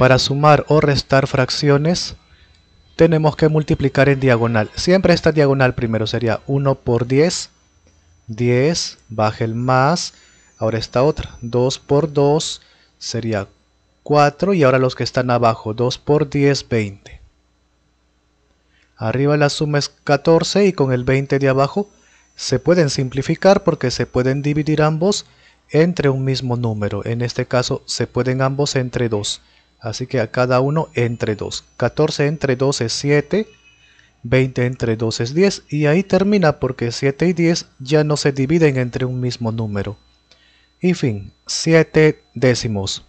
Para sumar o restar fracciones tenemos que multiplicar en diagonal. Siempre esta diagonal primero sería 1 por 10, 10, baje el más, ahora esta otra, 2 por 2 sería 4 y ahora los que están abajo, 2 por 10, 20. Arriba la suma es 14 y con el 20 de abajo se pueden simplificar porque se pueden dividir ambos entre un mismo número. En este caso se pueden ambos entre 2. Así que a cada uno entre 2. 14 entre 2 es 7. 20 entre 2 es 10. Y ahí termina porque 7 y 10 ya no se dividen entre un mismo número. Y fin, 7 décimos.